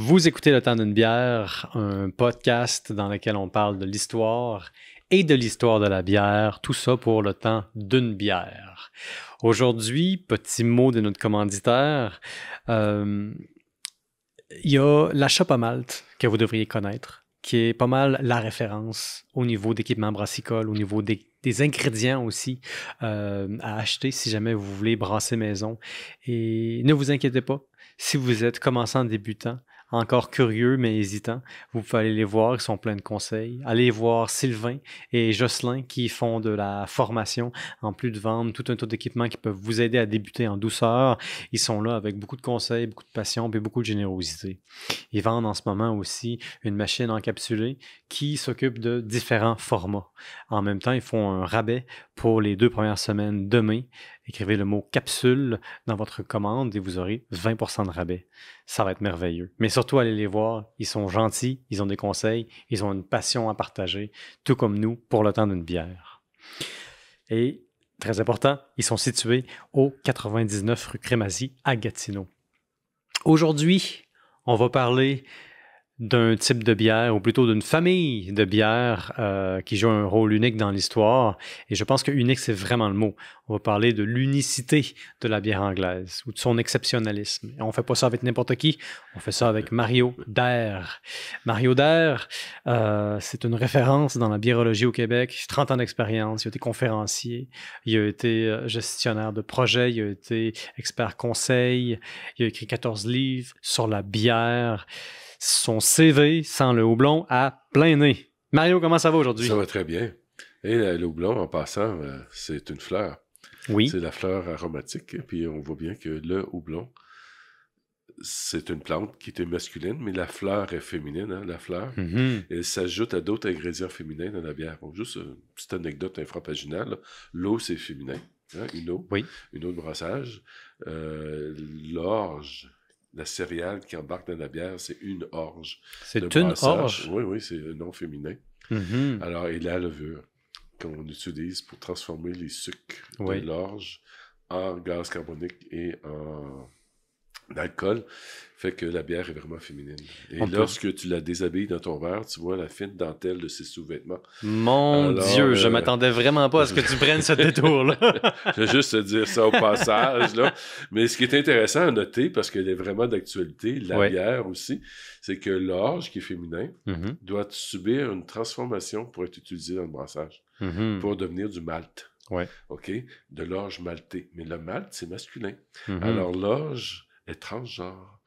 Vous écoutez Le temps d'une bière, un podcast dans lequel on parle de l'histoire et de l'histoire de la bière, tout ça pour le temps d'une bière. Aujourd'hui, petit mot de notre commanditaire, euh, il y a la Shop à Malte que vous devriez connaître, qui est pas mal la référence au niveau d'équipement brassicole, au niveau des ingrédients aussi euh, à acheter si jamais vous voulez brasser maison. Et ne vous inquiétez pas, si vous êtes commençant débutant, encore curieux mais hésitant, vous pouvez les voir, ils sont pleins de conseils. Allez voir Sylvain et Jocelyn qui font de la formation en plus de vendre tout un tas d'équipements qui peuvent vous aider à débuter en douceur. Ils sont là avec beaucoup de conseils, beaucoup de passion et beaucoup de générosité. Ils vendent en ce moment aussi une machine encapsulée qui s'occupe de différents formats. En même temps, ils font un rabais pour les deux premières semaines demain, Écrivez le mot capsule dans votre commande et vous aurez 20% de rabais. Ça va être merveilleux. Mais surtout, allez les voir. Ils sont gentils, ils ont des conseils, ils ont une passion à partager, tout comme nous pour le temps d'une bière. Et très important, ils sont situés au 99 rue Crémazie à Gatineau. Aujourd'hui, on va parler d'un type de bière, ou plutôt d'une famille de bières euh, qui joue un rôle unique dans l'histoire. Et je pense que unique, c'est vraiment le mot. On va parler de l'unicité de la bière anglaise ou de son exceptionnalisme. Et on fait pas ça avec n'importe qui, on fait ça avec Mario Dair. Mario Dair, euh, c'est une référence dans la biérologie au Québec, 30 ans d'expérience, il a été conférencier, il a été euh, gestionnaire de projet, il a été expert conseil, il a écrit 14 livres sur la bière son CV sans le houblon à plein nez. Mario, comment ça va aujourd'hui? Ça va très bien. Et le houblon, en passant, euh, c'est une fleur. Oui. C'est la fleur aromatique. Et puis on voit bien que le houblon, c'est une plante qui est masculine, mais la fleur est féminine, hein, la fleur. Mhm. Elle s'ajoute à d'autres ingrédients féminins dans la bière. juste une petite anecdote infrapaginale. L'eau, c'est féminin. Hein, une eau. Oui. Une eau de brassage. Euh, l'orge, la céréale qui embarque dans la bière, c'est une orge. C'est une orge? Oui, oui, c'est un nom féminin. Alors, mm-hmm. il Alors, et la levure qu'on utilise pour transformer les sucres de l'orge en gaz carbonique et en d'alcool fait que la bière est vraiment féminine. Et lorsque tu la déshabilles dans ton verre, tu vois la fine dentelle de ses sous-vêtements. Mon Dieu, je euh, m'attendais vraiment pas à ce que tu prennes ce détour-là. je vais juste te dire ça au passage. Là. Mais ce qui est intéressant à noter, parce qu'elle est vraiment d'actualité, la bière aussi, c'est que l'orge qui est féminin mm-hmm. doit subir une transformation pour être utilisé dans le brassage, mm-hmm. pour devenir du malt. Ouais. OK? De l'orge malté. Mais le malt, c'est masculin. Mm-hmm. Alors, l'orge est transgenre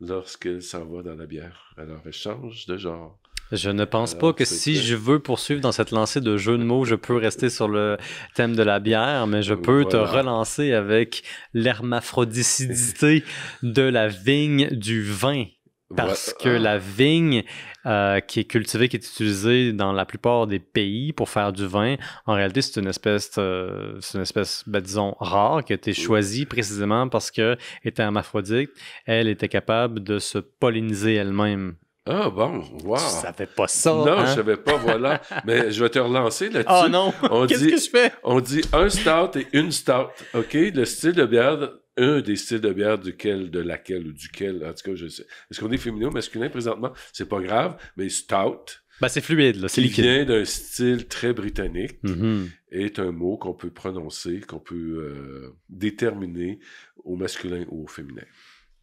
lorsqu'elle s'en va dans la bière. Alors, elle change de genre. Je ne pense pas que si je veux poursuivre dans cette lancée de jeu de mots, je peux rester sur le thème de la bière, mais je peux te relancer avec l'hermaphrodicidité de la vigne du vin. Parce que hein. la vigne euh, qui est cultivée, qui est utilisée dans la plupart des pays pour faire du vin, en réalité, c'est une espèce, euh, c'est une espèce, ben, disons, rare qui a été choisie précisément parce qu'elle était hermaphrodite. Elle était capable de se polliniser elle-même. Ah bon, wow. Tu savais pas ça. Non, hein? je savais pas, voilà. Mais je vais te relancer là-dessus. Ah non, qu'est-ce que je fais? On dit un start et une start, OK? Le style de bière un des styles de bière duquel, de laquelle ou duquel, en tout cas, je sais. Est-ce qu'on est féminin ou masculin présentement? C'est pas grave, mais stout. Ben, c'est fluide, c'est liquide. vient d'un style très britannique, mm-hmm. est un mot qu'on peut prononcer, qu'on peut euh, déterminer au masculin ou au féminin.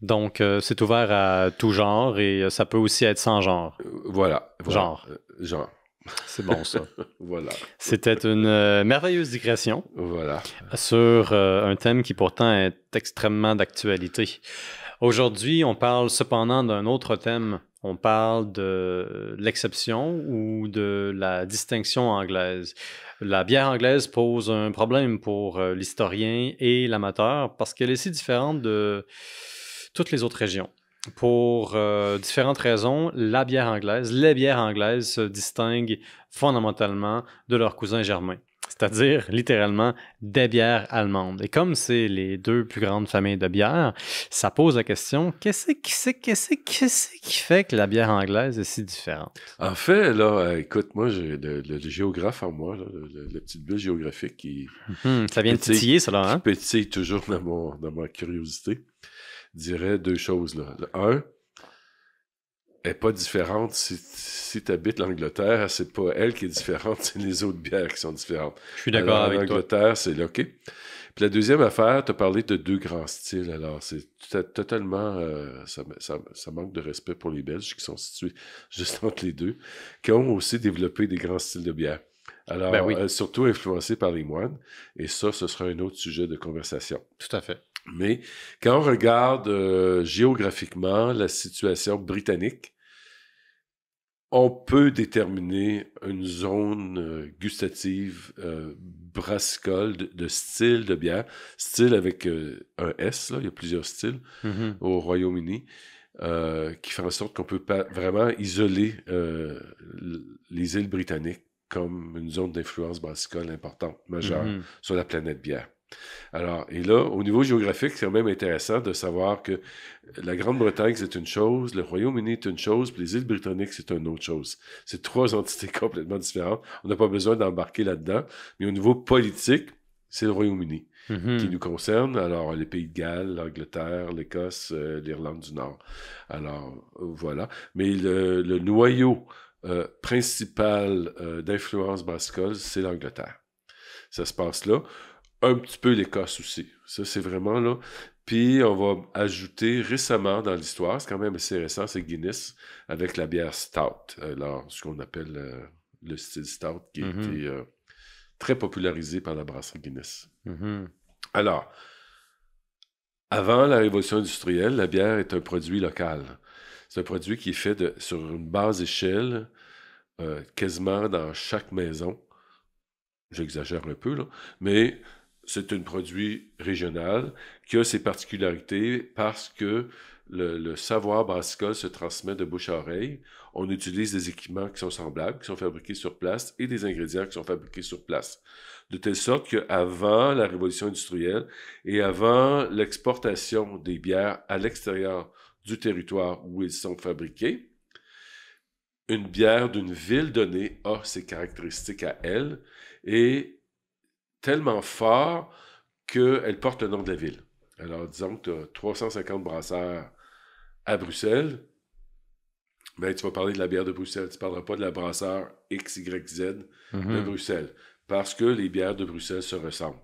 Donc, euh, c'est ouvert à tout genre et euh, ça peut aussi être sans genre. voilà. Genre. genre. C'est bon, ça. voilà. C'était une euh, merveilleuse digression. Voilà. Sur euh, un thème qui pourtant est extrêmement d'actualité. Aujourd'hui, on parle cependant d'un autre thème. On parle de l'exception ou de la distinction anglaise. La bière anglaise pose un problème pour euh, l'historien et l'amateur parce qu'elle est si différente de toutes les autres régions pour euh, différentes raisons, la bière anglaise, les bières anglaises se distinguent fondamentalement de leurs cousins germains, c'est-à-dire littéralement des bières allemandes. Et comme c'est les deux plus grandes familles de bières, ça pose la question qu'est-ce qui, fait que la bière anglaise est si différente En fait, là, euh, écoute, moi, j'ai le, géographe en moi, là, le, le, petit géographique qui. Hum, ça vient de titiller, cela, hein Petit, toujours dans, mon, dans ma curiosité dirais deux choses. Là. Un, elle n'est pas différente si, tu habites l'Angleterre, c'est pas elle qui est différente, c'est les autres bières qui sont différentes. Je suis d'accord avec L'Angleterre, c'est OK. Puis la deuxième affaire, tu as parlé de deux grands styles. Alors, c'est totalement. Euh, ça, ça, manque de respect pour les Belges qui sont situés juste entre les deux, qui ont aussi développé des grands styles de bière. Alors, ben euh, surtout influencés par les moines. Et ça, ce sera un autre sujet de conversation. Tout à fait. Mais quand on regarde euh, géographiquement la situation britannique, on peut déterminer une zone euh, gustative euh, brassicole de, style de bière, style avec un S, il y a plusieurs styles mm-hmm. au Royaume-Uni, qui fait en sorte qu'on peut pas vraiment isoler les îles britanniques comme une zone d'influence brassicole importante, majeure mm-hmm. sur la planète bière. Alors, et là, au niveau géographique, c'est quand même intéressant de savoir que la Grande-Bretagne, c'est une chose, le Royaume-Uni est une chose, puis les îles britanniques, c'est une autre chose. C'est trois entités complètement différentes. On n'a pas besoin d'embarquer là-dedans. Mais au niveau politique, c'est le Royaume-Uni mm-hmm. qui nous concerne. Alors, les pays de Galles, l'Angleterre, l'Écosse, euh, l'Irlande du Nord. Alors, voilà. Mais le, noyau euh, principal euh, d'influence brassicole, c'est l'Angleterre. Ça se passe là un petit peu l'Écosse aussi. Ça, c'est vraiment là. Puis on va ajouter récemment dans l'histoire, c'est quand même assez récent, c'est Guinness avec la bière Stout. Alors, euh, ce qu'on appelle euh, le style Stout qui a mhm. été euh, très popularisé par la brasserie Guinness. Mhm. Alors, avant la révolution industrielle, la bière est un produit local. C'est un produit qui est fait sur une base échelle, quasiment dans chaque maison. J'exagère un peu, là, mais c'est un produit régional qui a ses particularités parce que le, savoir brassicole se transmet de bouche à oreille. On utilise des équipements qui sont semblables, qui sont fabriqués sur place et des ingrédients qui sont fabriqués sur place. De telle sorte qu'avant la révolution industrielle et avant l'exportation des bières à l'extérieur du territoire où ils sont fabriqués, une bière d'une ville donnée a ses caractéristiques à elle et tellement fort qu'elle porte le nom de la ville. Alors, disons que tu as 350 brasseurs à Bruxelles, ben, tu vas parler de la bière de Bruxelles. Tu ne parleras pas de la brasseur XYZ de mhm. Bruxelles parce que les bières de Bruxelles se ressemblent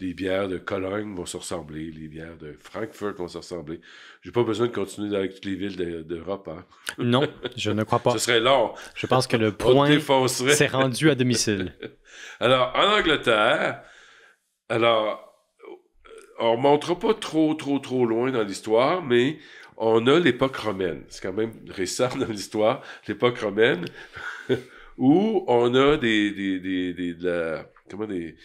les bières de Cologne vont se ressembler, les bières de Frankfurt vont se ressembler. J'ai pas besoin de continuer avec toutes les villes d'Europe. Hein. non, je ne crois pas. Ce serait long. Je pense que le point s'est rendu à domicile. alors, en Angleterre, alors, on ne montre pas trop, trop, trop loin dans l'histoire, mais on a l'époque romaine. C'est quand même récent dans l'histoire, l'époque romaine, où on a des, comment des,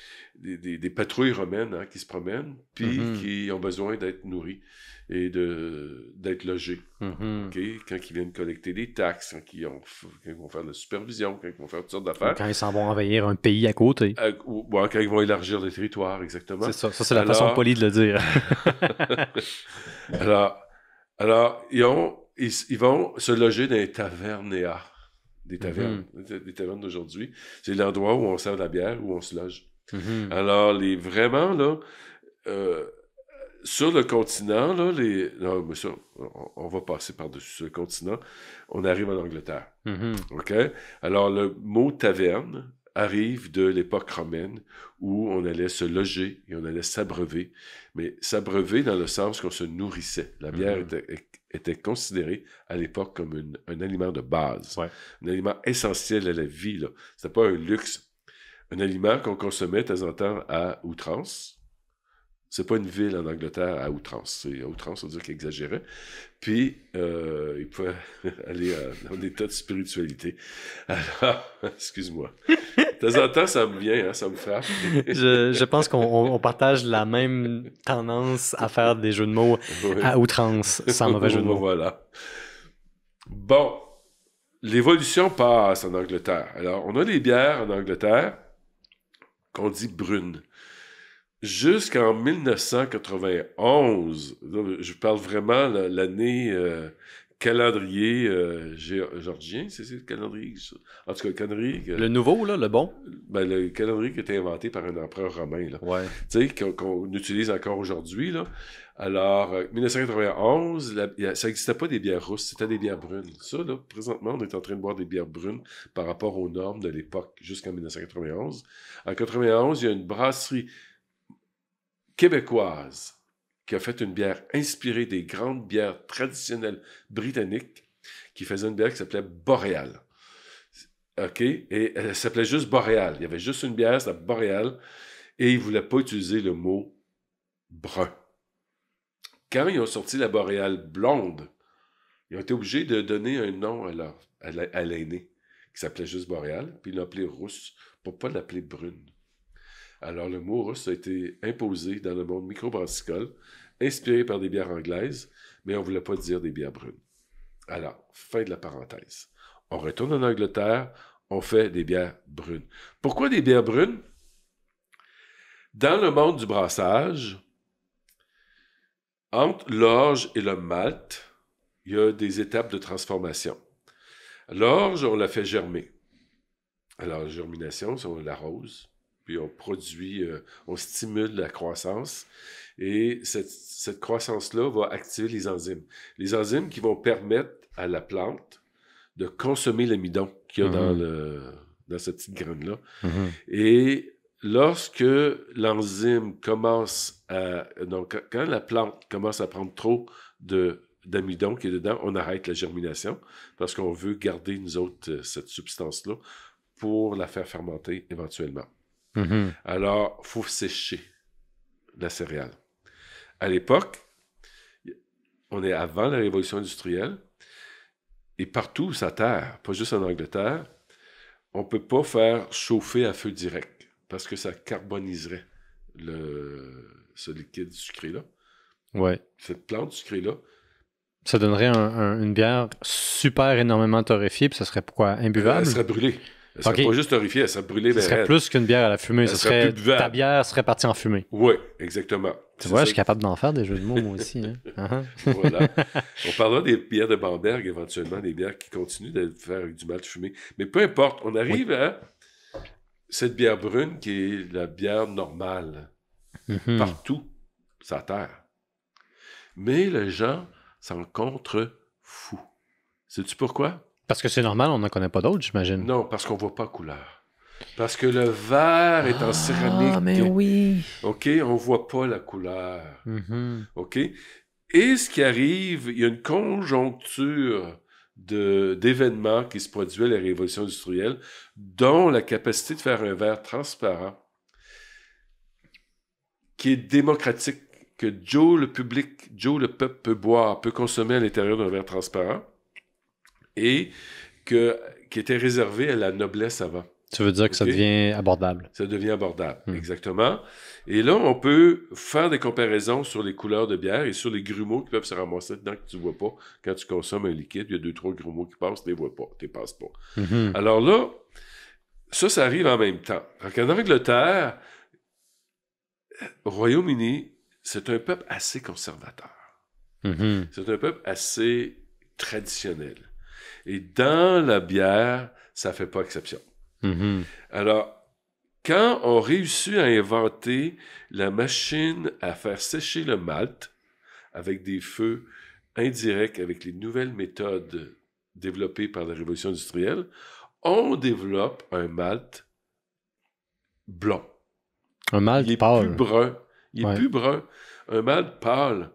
des, patrouilles romaines hein, qui se promènent, puis mm-hmm. qui ont besoin d'être nourris et d'être logés. Mm-hmm. Quand ils viennent collecter des taxes, quand ils, vont faire de la supervision, quand ils vont faire toutes sortes d'affaires. Quand ils s'en vont envahir un pays à côté. Euh, ou, quand ils vont élargir le territoire, exactement. C'est ça, c'est la façon polie de le dire. alors, alors ils, ils, vont se loger dans les tavernéas des mhm. tavernes, des tavernes d'aujourd'hui. C'est l'endroit où on sert de la bière, où on se loge. Mhm. Alors, les, vraiment, là, euh, sur le continent, là, les, on, va passer par-dessus ce continent, on arrive en Angleterre. Mhm. OK? Alors, le mot taverne, arrive de l'époque romaine où on allait se loger et on allait s'abreuver, mais s'abreuver dans le sens qu'on se nourrissait. La bière était était considéré à l'époque comme un aliment de base, un aliment essentiel à la vie. Ce n'était pas un luxe. Un aliment qu'on consommait de temps en temps à outrance, c'est pas une ville en Angleterre à outrance. à outrance, on dirait qu'il exagérait. Puis, euh, il pouvait aller en état de spiritualité. Alors, excuse-moi. De temps en temps, ça me vient, hein, ça me frappe. je, pense qu'on partage la même tendance à faire des jeux de mots à outrance, sans mauvais jeu de mots. Voilà. Bon, l'évolution passe en Angleterre. Alors, on a des bières en Angleterre qu'on dit brunes jusqu'en 1991. Je parle vraiment l'année euh, calendrier euh, georgien' c'est le calendrier. En tout cas, le calendrier. le nouveau, là, le bon ben, Le calendrier qui a été inventé par un empereur romain, là. qu'on utilise encore aujourd'hui, là. Alors, 1991, euh, ça n'existait pas des bières rousses, c'était des bières brunes. Ça, là, présentement, on est en train de boire des bières brunes par rapport aux normes de l'époque jusqu'en 1991. En 1991, il y a une brasserie québécoise qui a fait une bière inspirée des grandes bières traditionnelles britanniques, qui faisait une bière qui s'appelait Boréal. OK? Et elle s'appelait juste Boréal. Il y avait juste une bière, c'était Boréal. Et ils ne voulaient pas utiliser le mot brun. Quand ils ont sorti la Boréal blonde, ils ont été obligés de donner un nom à l'aîné, qui s'appelait juste Boréal, puis ils l'ont appelée rousse pour ne pas l'appeler brune. Alors, le mot russe a été imposé dans le monde microbrassicole, inspiré par des bières anglaises, mais on ne voulait pas dire des bières brunes. Alors, fin de la parenthèse. On retourne en Angleterre, on fait des bières brunes. Pourquoi des bières brunes? Dans le monde du brassage, entre l'orge et le malt, il y a des étapes de transformation. L'orge, on la fait germer. Alors, germination, c'est la puis on produit, euh, on stimule la croissance. Et cette, croissance-là va activer les enzymes. Les enzymes qui vont permettre à la plante de consommer l'amidon qu'il y a dans, mhm. cette petite graine-là. Mhm. Et lorsque l'enzyme commence à... Donc, quand la plante commence à prendre trop de d'amidon qui est dedans, on arrête la germination parce qu'on veut garder, nous autres, euh, cette substance-là pour la faire fermenter éventuellement. Mm-hmm. Alors, il faut sécher la céréale. À l'époque, on est avant la révolution industrielle, et partout sa terre, pas juste en Angleterre, on ne peut pas faire chauffer à feu direct parce que ça carboniserait le, ce liquide sucré-là. Ouais. Cette plante sucrée-là. Ça donnerait une bière super énormément torréfiée, puis ça serait pourquoi euh, imbuvable? Ça serait brûlée. Elle serait pas juste horrifiée, elle serait brûlée. Ce serait ben plus qu'une bière à la fumée. Ça serait, ta bière serait partie en fumée. Oui, exactement. Tu vois, je suis capable d'en faire des jeux de mots, moi aussi. Hein. Uh-huh. voilà. On parlera des bières de Bamberg, éventuellement, des bières qui continuent de faire du mal de fumée. Mais peu importe, on arrive à cette bière brune qui est la bière normale. Mm-hmm. Partout, ça terre. Mais les gens s'en contre fou. Sais-tu pourquoi? Parce que c'est normal, on n'en connaît pas d'autres, j'imagine. Non, parce qu'on ne voit pas couleur. Parce que le verre est en ah, mais oui. OK, on voit pas la couleur. Mhm. OK? Et ce qui arrive, il y a une conjoncture d'événements qui se produisent les la révolution industrielle, dont la capacité de faire un verre transparent qui est démocratique, que Joe, le public, Joe, le peuple peut boire, peut consommer à l'intérieur d'un verre transparent et que, qui était réservé à la noblesse avant. Tu veux dire que ça devient abordable. Ça devient abordable, hmm. exactement. Et là, on peut faire des comparaisons sur les couleurs de bière et sur les grumeaux qui peuvent se ramasser dedans que tu ne vois pas. Quand tu consommes un liquide, il y a deux, trois grumeaux qui passent, tu ne les vois pas, tu ne les passes pas. Mm-hmm. Alors là, ça, ça arrive en même temps. en Angleterre, Royaume-Uni, c'est un peuple assez conservateur. Mm-hmm. C'est un peuple assez traditionnel. Et dans la bière, ça ne fait pas exception. Mm-hmm. Alors, quand on réussit à inventer la machine à faire sécher le malt avec des feux indirects, avec les nouvelles méthodes développées par la révolution industrielle, on développe un malt blanc. Un malt il pâle. Plus brun. Il est plus brun. Un malt pâle.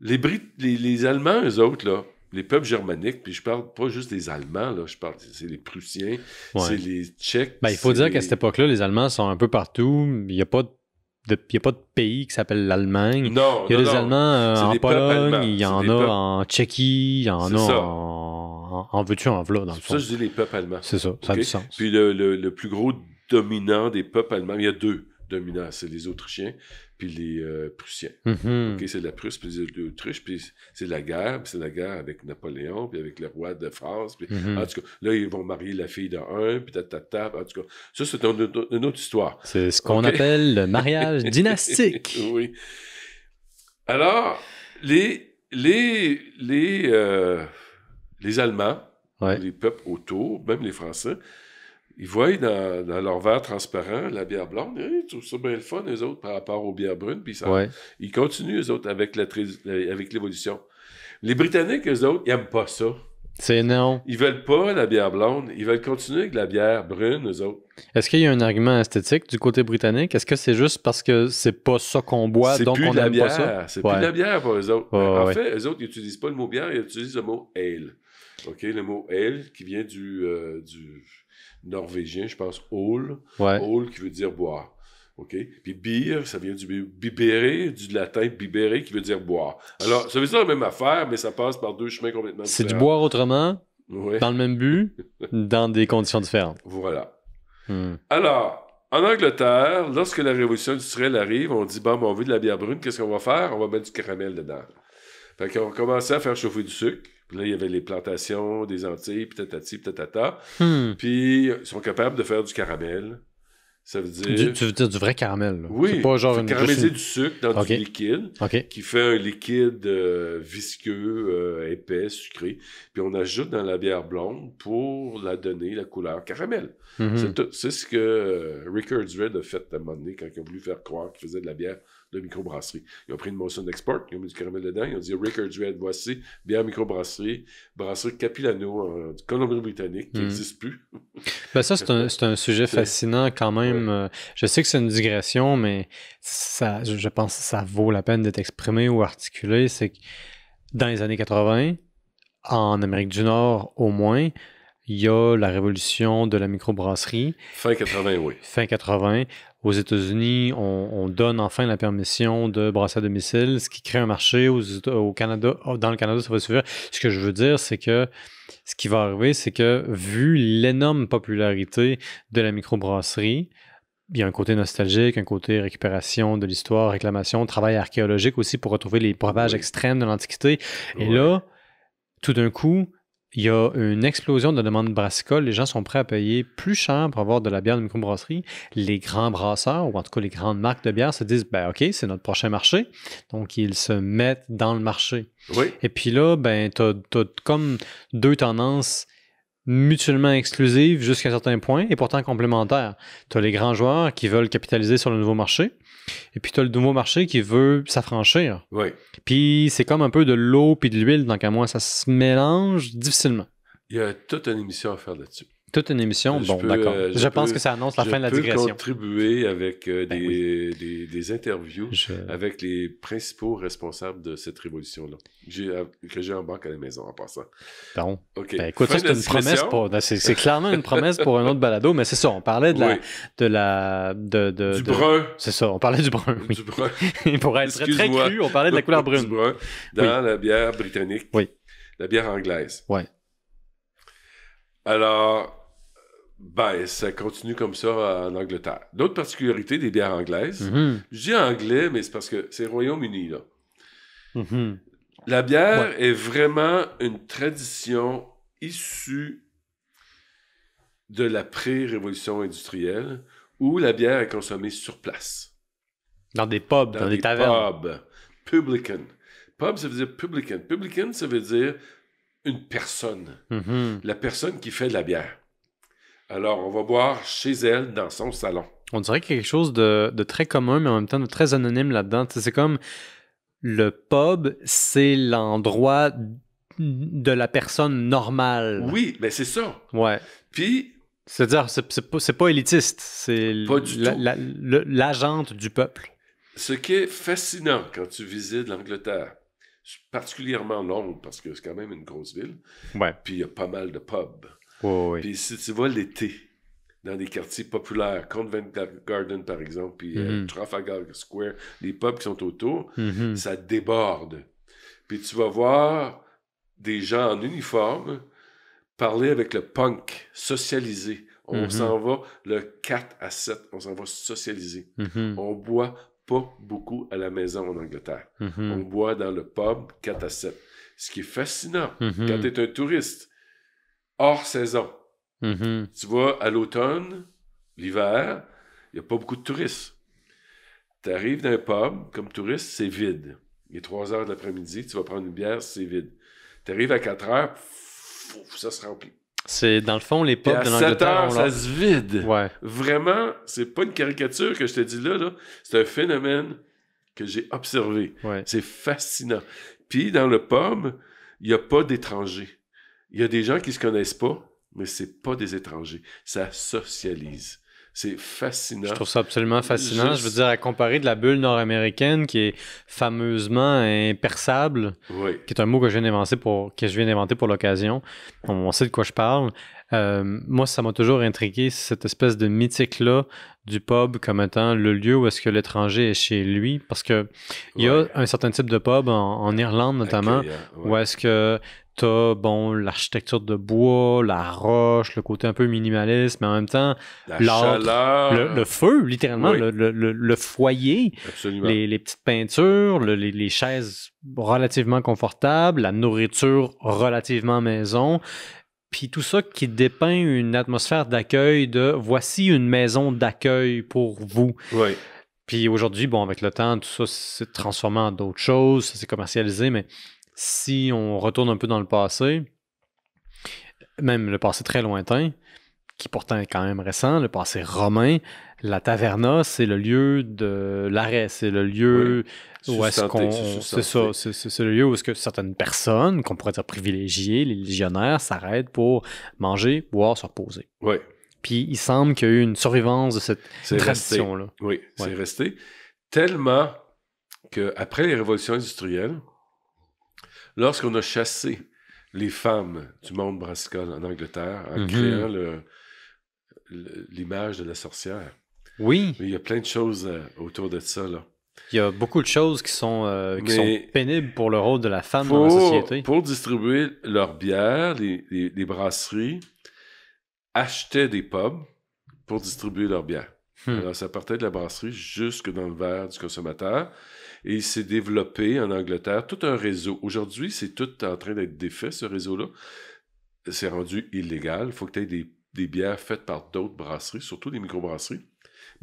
Les, les, les Allemands, eux autres, là, les peuples germaniques, puis je parle pas juste des Allemands, là, je parle, c'est les Prussiens, c'est les Tchèques. Ben, il faut dire qu'à cette époque-là, les Allemands sont un peu partout. Il n'y a pas de a pas de pays qui s'appelle l'Allemagne. Non, il y a des Allemands euh, en Pologne, il y en a en Tchéquie, il y en a en, en en dans Ça, je dis les peuples allemands. C'est ça, ça a du sens. Puis le, le, plus gros dominant des peuples allemands, il y a deux dominants, c'est les Autrichiens puis les euh, Prussiens. Mm-hmm. c'est la Prusse, puis l'Autriche, puis c'est la guerre, puis c'est la guerre avec Napoléon, puis avec le roi de France. Puis, mm-hmm. En tout cas, là, ils vont marier la fille d'un, puis ta, ta, ta, En tout cas, ça, c'est une, autre histoire. C'est ce qu'on appelle le mariage dynastique. oui. Alors, les, les, les, euh, les Allemands, les peuples autour, même les Français, ils voient dans, leur verre transparent la bière blonde, hein, ils trouvent ça bien le fun, les autres, par rapport aux bières brunes, puis ça, ils continuent, les autres, euh, avec, l'évolution. Les Britanniques, eux autres, ils n'aiment pas ça. C'est non. Ils veulent pas la bière blonde, ils veulent continuer avec la bière brune, eux autres. Est-ce qu'il y a un argument esthétique du côté britannique? Est-ce que c'est juste parce que c'est pas ça qu'on boit, donc on n'aime pas ça? C'est plus de la bière pour eux autres. Ben, en fait, eux autres, ils n'utilisent pas le mot bière, ils utilisent le mot ale. OK, le mot ale qui vient du euh, norvégien, je pense, Hall. qui veut dire boire. OK? Puis bir », ça vient du bibéré, du latin bibéré qui veut dire boire. Alors, ça veut dire la même affaire, mais ça passe par deux chemins complètement différents. C'est du boire autrement, dans le même but, dans des conditions différentes. Voilà. Hmm. Alors, en Angleterre, lorsque la révolution industrielle arrive, on dit bon, ben, on veut de la bière brune, qu'est-ce qu'on va faire On va mettre du caramel dedans. Fait qu'on commencer à faire chauffer du sucre. Puis là, il y avait les plantations des Antilles, puis tatati, puis tatata. Hmm. Puis ils sont capables de faire du caramel. Ça veut dire... Du, tu veux dire du vrai caramel? Là. Oui. C'est pas genre une... Caraméliser du sucre dans du liquide qui fait un liquide euh, visqueux, euh, épais, sucré. Puis on ajoute dans la bière blonde pour la donner la couleur caramel. Mhm. C'est tout. C'est ce que euh, Rickard's Red a fait à un moment donné quand il a voulu faire croire qu'il faisait de la bière de microbrasserie. Ils ont pris une motion d'export, ils ont mis du caramel dedans, ils ont dit Rick Red, voici, bière microbrasserie, brasserie Capilano, du Colombie-Britannique, qui hmm. n'existe plus. Ben, ça, c'est un, un, sujet fascinant quand même. Euh, je sais que c'est une digression, mais ça, je pense que ça vaut la peine d'être exprimé ou articulé. C'est que dans les années 80, en Amérique du Nord au moins, il y a la révolution de la microbrasserie. Fin 80, oui. Fin 80. Aux États-Unis, on, donne enfin la permission de brasser à domicile, ce qui crée un marché. au Canada, dans le Canada, ça va suivre. Ce que je veux dire, c'est que ce qui va arriver, c'est que vu l'énorme popularité de la microbrasserie, il y a un côté nostalgique, un côté récupération de l'histoire, réclamation, travail archéologique aussi pour retrouver les breuvages extrêmes de l'Antiquité. Et là, tout d'un coup, il y a une explosion de demande brassicole. Les gens sont prêts à payer plus cher pour avoir de la bière de microbrasserie. Les grands brasseurs, ou en tout cas les grandes marques de bière, se disent ben OK, c'est notre prochain marché. Donc, ils se mettent dans le marché. Et puis là, ben, tu as, comme deux tendances mutuellement exclusives jusqu'à un certain point et pourtant complémentaires. Tu as les grands joueurs qui veulent capitaliser sur le nouveau marché et puis, tu as le nouveau marché qui veut s'affranchir. Oui. Puis, c'est comme un peu de l'eau puis de l'huile, donc à moi, ça se mélange difficilement. Il y a toute une émission à faire là-dessus. Toute une émission, bon, d'accord. Euh, je, pense que ça annonce la fin de la digression. Je peux contribuer avec euh, ben des, des, interviews avec les principaux responsables de cette révolution-là, euh, que j'ai en banque à la maison en passant. Bon. Ben, écoute, c'est une promesse ben, C'est clairement une promesse pour un autre balado, mais c'est ça, on parlait de la... De la de, du brun. C'est ça, on parlait du brun. Oui. Du brun. pourrait être très, très cru, on parlait de la couleur brune. du brun dans la bière britannique. Oui. La bière anglaise. Oui. Alors, ben, ça continue comme ça en Angleterre. D'autres particularités des bières anglaises. Mm-hmm. Je dis anglais, mais c'est parce que c'est Royaume-Uni, là. Mm-hmm. La bière est vraiment une tradition issue de la pré-révolution industrielle où la bière est consommée sur place. Dans des pubs, dans, des, tavernes. Pubs. Publican. Pub, ça veut dire publican. Publican, ça veut dire une personne. Mm-hmm. La personne qui fait de la bière. Alors, on va boire chez elle, dans son salon. On dirait quelque chose de, très commun, mais en même temps de très anonyme là-dedans. C'est comme le pub, c'est l'endroit de la personne normale. Oui, mais ben, c'est ça. Ouais. Puis. C'est-à-dire, c'est pas, pas, élitiste, c'est l'agente du peuple. Ce qui est fascinant quand tu visites l'Angleterre, particulièrement Londres, parce que c'est quand même une grosse ville, puis il y a pas mal de pubs. Puis si tu vas l'été, dans des quartiers populaires, Convent Garden par exemple, puis euh, mm-hmm. Trafalgar Square, les pubs qui sont autour, mm-hmm. ça déborde. Puis tu vas voir des gens en uniforme parler avec le punk, socialiser. On mm-hmm. s'en va le 4 à 7, on s'en va socialiser. On boit pas beaucoup à la maison en Angleterre. On boit dans le pub 4 à 7. Ce qui est fascinant quand tu es un touriste hors saison. Mm-hmm. Tu vois, à l'automne, l'hiver, il n'y a pas beaucoup de touristes. Tu arrives un pub comme touriste, c'est vide. Il est 3 heures de l'après-midi, tu vas prendre une bière, c'est vide. Tu arrives à 4 heures, ça se remplit. C'est dans le fond les pubs de l'Angleterre. ça se vide. Vraiment, c'est pas une caricature que je te dis là, c'est un phénomène que j'ai observé. C'est fascinant. Puis dans le pub, il n'y a pas d'étrangers. Il y a des gens qui ne se connaissent pas, mais c'est pas des étrangers. Ça socialise. C'est fascinant. Je trouve ça absolument fascinant. Je veux dire, à comparer de la bulle nord-américaine qui est fameusement imperçable, qui est un mot que je viens d'inventer pour, l'occasion. On, sait de quoi je parle. Euh, moi, ça m'a toujours intrigué, cette espèce de mythique-là du pub comme étant le lieu où est-ce que l'étranger est chez lui, parce que il y a un certain type de pub en, Irlande notamment, où est-ce que tu bon l'architecture de bois, la roche, le côté un peu minimaliste, mais en même temps la le, feu littéralement, le, foyer, les, les, petites peintures, les, les, chaises relativement confortables, la nourriture relativement maison, puis tout ça qui dépeint une atmosphère d'accueil de voici une maison d'accueil pour vous. Puis aujourd'hui, bon, avec le temps, tout ça s'est transformé en d'autres choses, ça s'est commercialisé, mais si on retourne un peu dans le passé, même le passé très lointain, qui pourtant est quand même récent, le passé romain, la taverna, c'est le lieu de l'arrêt, c'est le lieu où est-ce qu'on. C'est ça, c'est le lieu où est-ce que certaines personnes, qu'on pourrait dire privilégiées, les légionnaires, s'arrêtent pour manger, boire, se reposer. Oui. Puis il semble qu'il y a eu une survivance de cette tradition-là. Oui, c'est resté. Tellement qu'après les révolutions industrielles, lorsqu'on a chassé les femmes du monde brassicole en Angleterre en mm-hmm. créant l'image de la sorcière. Oui. Mais il y a plein de choses euh, autour de ça. Là. Il y a beaucoup de choses qui sont, euh, pénibles pour le rôle de la femme dans la société. Pour distribuer leur bière, les, brasseries achetaient des pubs pour distribuer leur bière. Hmm. Alors, ça partait de la brasserie jusque dans le verre du consommateur. Et il s'est développé en Angleterre tout un réseau. Aujourd'hui, c'est tout en train d'être défait, ce réseau-là. C'est rendu illégal. Il faut que tu aies des, des bières faites par d'autres brasseries, surtout des microbrasseries.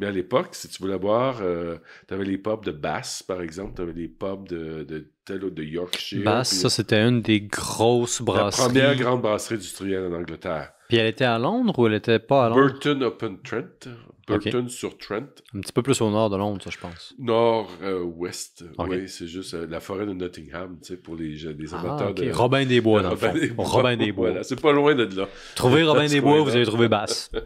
Mais à l'époque, si tu voulais boire, euh, tu avais les pubs de Bass, par exemple, tu avais les pubs de, de de Yorkshire. Bass, ça, c'était une des grosses brasseries. La première grande brasserie industrielle en Angleterre. Puis elle était à Londres ou elle était pas à Londres? Burton upon Trent. Burton sur Trent. Un petit peu plus au nord de Londres, ça, je pense. Nord-ouest. Oui, c'est juste euh, la forêt de Nottingham, tu sais, pour les, les ah, amateurs de. Robin des Bois, dans Robin le fond. Des Robin des Bois. c'est pas loin de là. Trouvez Robin des Bois, vous avez trouvé Bass.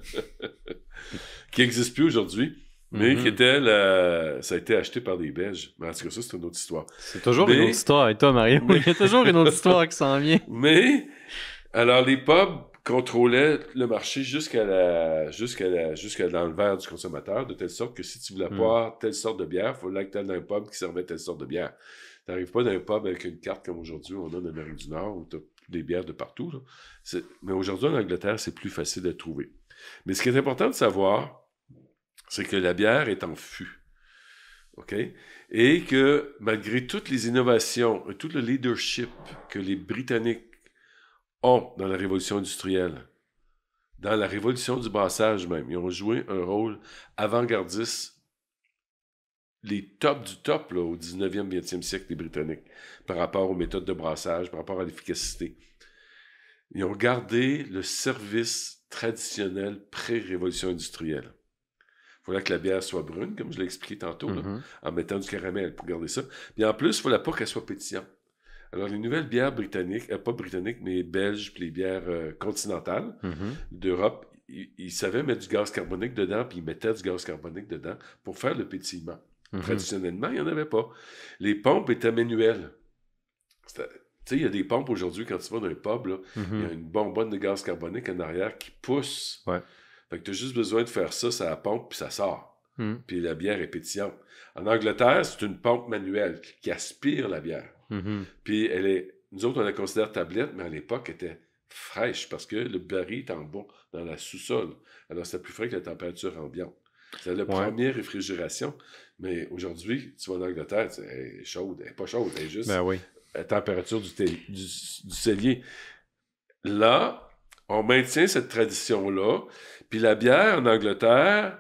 qui n'existe plus aujourd'hui, mais mm-hmm. qui était la... ça a été acheté par des Belges. Mais en tout cas, ça, c'est une autre histoire. C'est toujours une autre histoire, et hein, toi, Mario, il y a toujours une autre histoire qui s'en vient. Mais, alors, les pubs contrôlaient le marché jusqu'à la... jusqu'à la... jusqu'à dans le verre du consommateur, de telle sorte que si tu voulais mm. boire telle sorte de bière, il fallait que tu ailles dans un pub qui servait telle sorte de bière. Tu n'arrives pas dans un pub avec une carte comme aujourd'hui, on a en Amérique du Nord, où tu as des bières de partout. Mais aujourd'hui, en Angleterre, c'est plus facile de trouver. Mais ce qui est important de savoir, c'est que la bière est en fût. OK? Et que malgré toutes les innovations et tout le leadership que les Britanniques ont dans la révolution industrielle, dans la révolution du brassage même, ils ont joué un rôle avant-gardiste, les tops du top là, au 19e, 20e siècle des Britanniques par rapport aux méthodes de brassage, par rapport à l'efficacité. Ils ont gardé le service traditionnelle pré-révolution industrielle. Il que la bière soit brune, comme je l'ai expliqué tantôt, mhm. en mettant du caramel pour garder ça. Puis en plus, il ne la pas qu'elle soit pétillante. Alors, les nouvelles bières britanniques, euh, pas britanniques, mais belges, puis les bières euh, continentales mhm. d'Europe, ils, savaient mettre du gaz carbonique dedans, puis ils mettaient du gaz carbonique dedans pour faire le pétillement. Mhm. Traditionnellement, il n'y en avait pas. Les pompes étaient manuelles. Tu sais, il y a des pompes aujourd'hui, quand tu vas dans un pub, il y a mhm. une bonbonne de gaz carbonique en arrière qui pousse. Fait que tu as juste besoin de faire ça, ça la pompe, puis ça sort. Mhm. Puis la bière est pétillante. En Angleterre, c'est une pompe manuelle qui aspire la bière. Mhm. Puis elle est. Nous autres, on la considère tablette, mais à l'époque, elle était fraîche parce que le baril est en bon dans la sous-sol. Alors, c'est plus frais que la température ambiante. C'est la première réfrigération. Mais aujourd'hui, tu vas en Angleterre, elle est chaude. Elle n'est pas chaude, elle est juste ben oui la température du, cellier. Là, on maintient cette tradition-là. Puis la bière en Angleterre,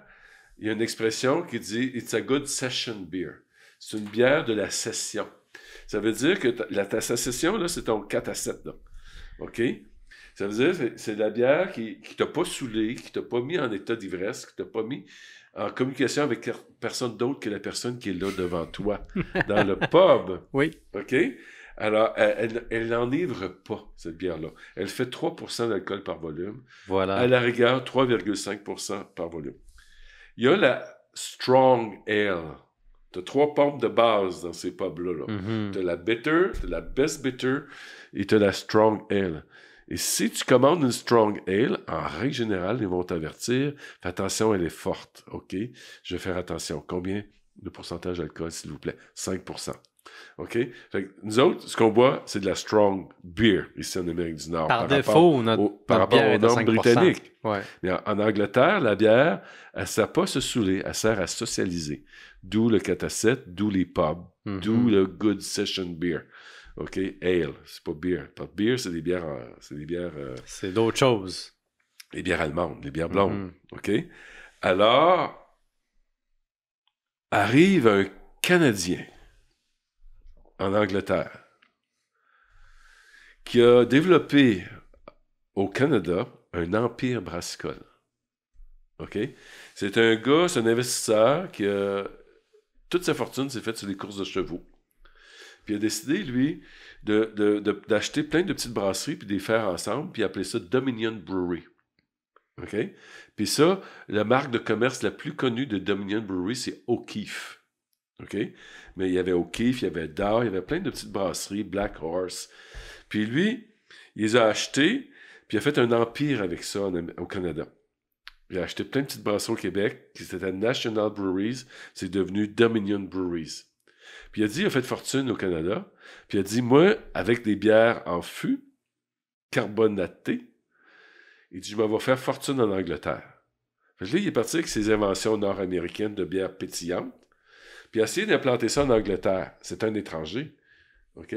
il y a une expression qui dit It's a good session beer. C'est une bière de la session. Ça veut dire que ta, la, session, là, c'est ton 4 à 7. Là. OK? Ça veut dire que c'est de la bière qui ne t'a pas saoulé, qui ne t'a pas mis en état d'ivresse, qui ne t'a pas mis en communication avec personne d'autre que la personne qui est là devant toi, dans le pub. Oui. OK? Alors, elle, n'enivre pas, cette bière-là. Elle fait 3 d'alcool par volume. Voilà. À la rigueur, 3,5 par volume. Il y a la Strong Ale. Tu as trois pompes de base dans ces pubs-là. Mm-hmm. Tu as la Bitter, tu as la Best Bitter et tu as la Strong Ale. Et si tu commandes une strong ale, en règle générale, ils vont t'avertir. Fais attention, elle est forte. OK? Je vais faire attention. Combien de pourcentage d'alcool, s'il vous plaît? 5 OK? nous autres, ce qu'on boit, c'est de la strong beer ici en Amérique du Nord. Par, défaut, notre, par rapport aux normes britanniques. Ouais. Mais en, Angleterre, la bière, elle ne sert pas à se saouler, elle sert à socialiser. D'où le 4 d'où les pubs, mhm. d'où le good session beer. OK? Ale, c'est pas beer. Pas beer, c'est des bières. Euh, c'est des bières. Euh, c'est d'autres choses. Les bières allemandes, les bières blondes. Mhm. OK? Alors, arrive un Canadien en Angleterre, qui a développé au Canada un empire brassicole. OK? C'est un gars, c'est un investisseur qui a. Toute sa fortune s'est faite sur les courses de chevaux. Puis il a décidé, lui, d'acheter de, plein de petites brasseries, puis de les faire ensemble, puis appelé ça Dominion Brewery. OK? Puis ça, la marque de commerce la plus connue de Dominion Brewery, c'est O'Keeffe. OK? Mais il y avait O'Keeffe, il y avait d'or, il y avait plein de petites brasseries, Black Horse. Puis lui, il les a achetées, puis il a fait un empire avec ça au Canada. Il a acheté plein de petites brasseries au Québec, qui étaient National Breweries, c'est devenu Dominion Breweries. Puis il a dit, il a fait fortune au Canada. Puis il a dit, moi, avec des bières en fût, carbonatées, il dit, je vais faire fortune en Angleterre. Fait il est parti avec ses inventions nord-américaines de bières pétillantes puis a essayé d'implanter ça en Angleterre. C'est un étranger. OK?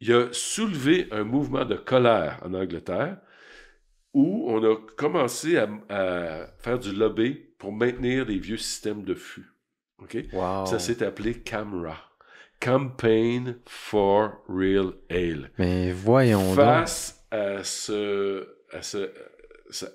Il a soulevé un mouvement de colère en Angleterre où on a commencé à, faire du lobby pour maintenir les vieux systèmes de fût. OK? Ça s'est appelé CAMRA. Campaign for Real Ale. Mais voyons Face donc. à ce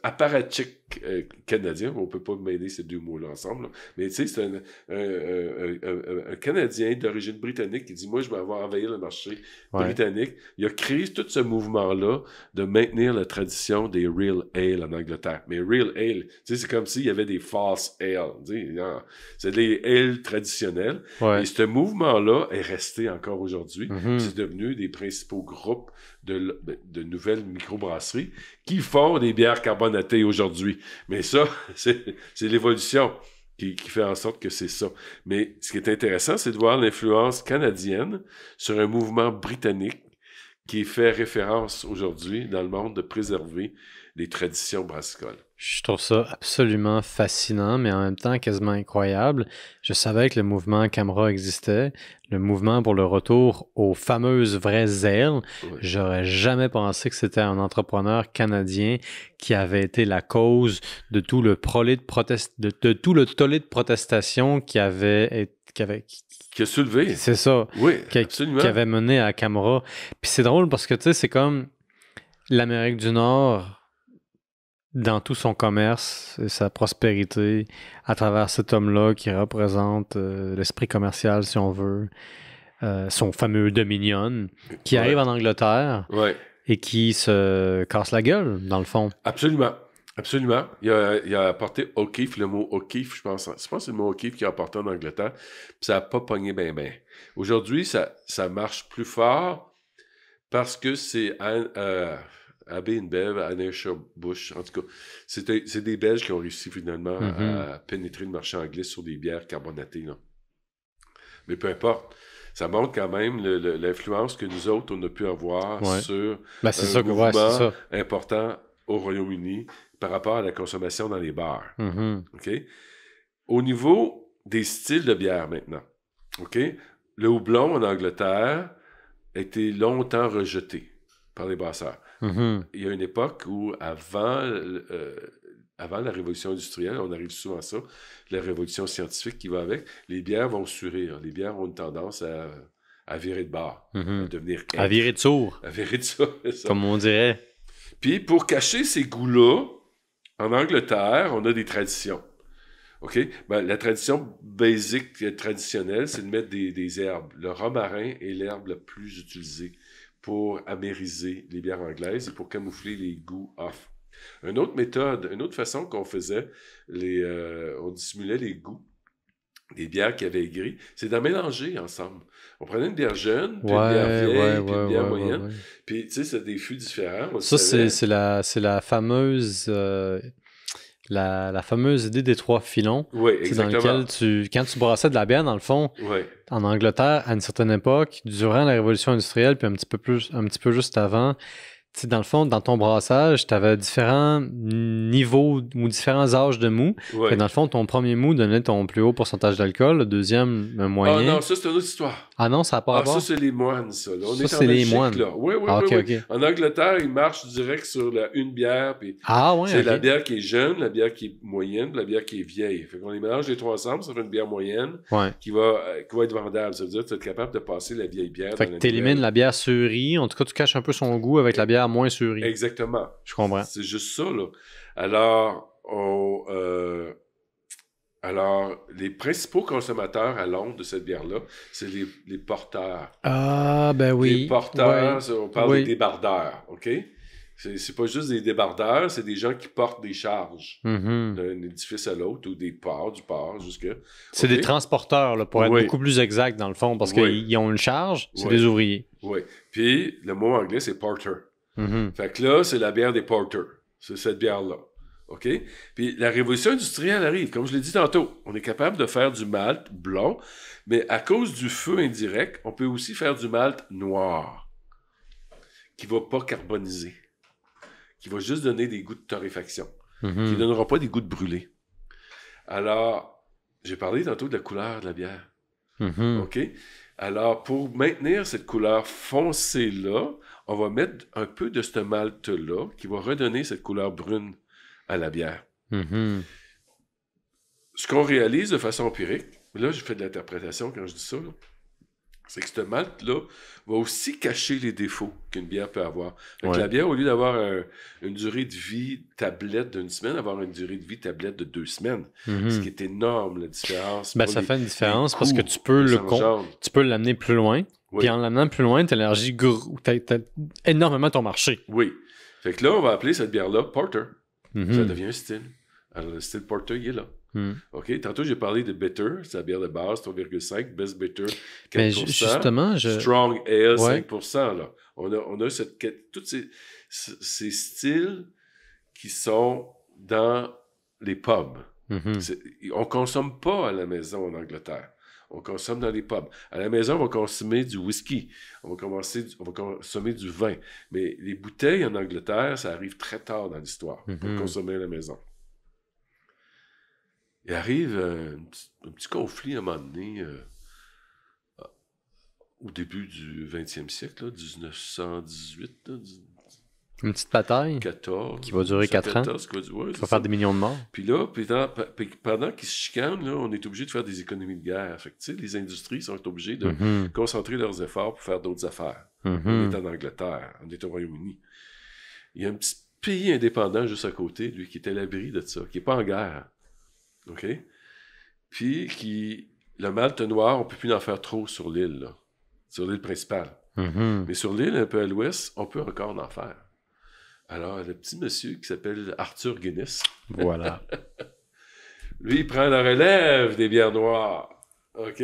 apparatchik euh, canadien, on peut pas mêler ces deux mots-là ensemble, mais tu sais, c'est un, Canadien d'origine britannique qui dit, moi, je vais avoir envahi le marché britannique. Il a créé tout ce mouvement-là de maintenir la tradition des real ale en Angleterre. Mais real ale, tu sais, c'est comme s'il y avait des false ale, c'est des « ale traditionnels. Et ce mouvement-là est resté encore aujourd'hui. Mm-hmm. C'est devenu des principaux groupes de, ben, de nouvelles microbrasseries qui font des bières carbonaté aujourd'hui. Mais ça, c'est l'évolution qui, qui, fait en sorte que c'est ça. Mais ce qui est intéressant, c'est de voir l'influence canadienne sur un mouvement britannique qui fait référence aujourd'hui dans le monde de préserver les traditions brassicoles. Je trouve ça absolument fascinant, mais en même temps quasiment incroyable. Je savais que le mouvement Camera existait le mouvement pour le retour aux fameuses vraies ailes. J'aurais jamais pensé que c'était un entrepreneur canadien qui avait été la cause de tout le de, de, tout le tollé de protestation qui avait qui avait qui a soulevé. C'est ça. Oui, qui, absolument. qui avait mené à Camara. Puis c'est drôle parce que tu sais c'est comme l'Amérique du Nord dans tout son commerce et sa prospérité à travers cet homme-là qui représente euh, l'esprit commercial, si on veut, euh, son fameux Dominion, qui arrive en Angleterre et qui se casse la gueule, dans le fond. Absolument. Absolument. Il a, apporté O'Keefe le mot O'Keefe je pense. Je pense que c'est le mot O'Keeffe qui a apporté en Angleterre. Puis ça n'a pas pogné bien, bien. Aujourd'hui, ça, ça marche plus fort parce que c'est. un. Euh, Inbev, Anisha Bush, en tout cas, c'est des Belges qui ont réussi finalement mm-hmm. à pénétrer le marché anglais sur des bières carbonatées. Mais peu importe ça montre quand même l'influence que nous autres, on a pu avoir sur ben, euh, un ça important au Royaume-Uni par rapport à la consommation dans les bars. Mm-hmm. Au niveau des styles de bière maintenant, ok. le houblon en Angleterre a été longtemps rejeté par les brasseurs. Mm-hmm. Il y a une époque où, avant, euh, avant la révolution industrielle, on arrive souvent à ça, la révolution scientifique qui va avec, les bières vont sourire. Les bières ont une tendance à, virer de bord, mm-hmm. à devenir. à virer de sourd. À virer de sourd, ça. Comme on dirait. Puis pour cacher ces goûts-là, en Angleterre, on a des traditions. OK? Ben, la tradition basique, traditionnelle, c'est de mettre des, des herbes. Le romarin est l'herbe la plus utilisée pour amériser les bières anglaises et pour camoufler les goûts off. Une autre méthode, une autre façon qu'on faisait, les, euh, on dissimulait les goûts des bières qui avaient gris, c'est d'en mélanger ensemble. On prenait une bière jeune, puis une bière vieille, puis une bière moyenne. Puis, tu sais, c'est des fûts différents. Ça, c'est la, fameuse... Euh, la, fameuse idée des trois filons. Oui, c'est Dans tu, quand tu brassais de la bière, dans le fond, en Angleterre, à une certaine époque, durant la révolution industrielle, puis un petit peu, plus, un petit peu juste avant, dans le fond, dans ton brassage, tu avais différents niveaux ou différents âges de mou. et Dans le fond, ton premier mou donnait ton plus haut pourcentage d'alcool, le deuxième, un moyen. Ah non, ça, c'est une autre histoire. Ah non, ça n'a pas ah, ça, c'est les moines, ça. Là. On ça, c'est les moines. Là. Oui, oui, ah, oui, En Angleterre, ils marchent direct sur la, une bière. Puis ah, oui, C'est la bière qui est jeune, la bière qui est moyenne, la bière qui est vieille. Fait qu'on les mélange les trois ensemble, ça fait une bière moyenne ouais. qui, va, euh, qui va être vendable. Ça veut dire que tu es capable de passer la vieille bière. Fait que tu élimines la bière souris. En tout cas, tu caches un peu son goût avec la bière moins souris. Exactement. Je comprends. C'est juste ça, là. Alors, on, euh, alors, les principaux consommateurs à Londres de cette bière-là, c'est les, porteurs. Ah, ben oui. Les porteurs, on parle des débardeurs, OK? C'est pas juste des débardeurs, c'est des gens qui portent des charges mm-hmm. d'un édifice à l'autre ou des ports, du port jusque. C'est des transporteurs, là, pour être beaucoup plus exact dans le fond, parce qu'ils ont une charge, c'est des ouvriers. Oui. Puis le mot anglais, c'est porter. Mm-hmm. Fait que là, c'est la bière des porteurs, C'est cette bière-là. OK? Puis la révolution industrielle arrive. Comme je l'ai dit tantôt, on est capable de faire du malt blanc, mais à cause du feu indirect, on peut aussi faire du malt noir, qui ne va pas carboniser, qui va juste donner des goûts de torréfaction, mhm. qui ne donnera pas des goûts de brûlé. Alors, j'ai parlé tantôt de la couleur de la bière. Mhm. OK? Alors, pour maintenir cette couleur foncée-là, on va mettre un peu de ce malt-là qui va redonner cette couleur brune à la bière. Mm-hmm. Ce qu'on réalise de façon empirique, là, je fais de l'interprétation quand je dis ça, c'est que ce malt-là va aussi cacher les défauts qu'une bière peut avoir. la bière, au lieu d'avoir une durée de vie tablette d'une semaine, avoir une durée de vie tablette de deux semaines. Mm-hmm. Ce qui est énorme, la différence. Ben, ça fait une différence parce que tu peux, le tu peux l'amener plus loin. Puis en l'amenant plus loin, tu élargis énormément ton marché. Oui. Fait que là, on va appeler cette bière-là Porter. Ça mhm. devient un style. Alors, le style porter, il est là. Mhm. OK? Tantôt, j'ai parlé de bitter, c'est la bière de base, 3,5, best bitter, 4 ben, Mais justement, je... Strong ale, 5 là. On a, on a cette, tous ces, styles qui sont dans les pubs. Mhm. On ne consomme pas à la maison en Angleterre. On consomme dans les pubs. À la maison, on va consommer du whisky. On va, commencer, on va consommer du vin. Mais les bouteilles en Angleterre, ça arrive très tard dans l'histoire pour mhm. consommer à la maison. Il arrive euh, un, petit, conflit à un moment donné euh, au début du 20e siècle, 1918, une petite bataille Qui va durer 4 ans. Qui va, faire des millions de morts. Puis là, pendant qu'ils se chicanent, on est obligé de faire des économies de guerre. les industries sont obligées de mm-hmm. concentrer leurs efforts pour faire d'autres affaires. Mm-hmm. On est en Angleterre, on est au Royaume-Uni. Il y a un petit pays indépendant juste à côté, lui, qui est à l'abri de ça, qui n'est pas en guerre. OK? Puis qui. Le Malte noir, on ne peut plus en faire trop sur l'île, sur l'île principale. Mm-hmm. Mais sur l'île un peu à l'ouest, on peut encore en faire. Alors, le petit monsieur qui s'appelle Arthur Guinness. Voilà. Lui, il prend la relève des bières noires. OK?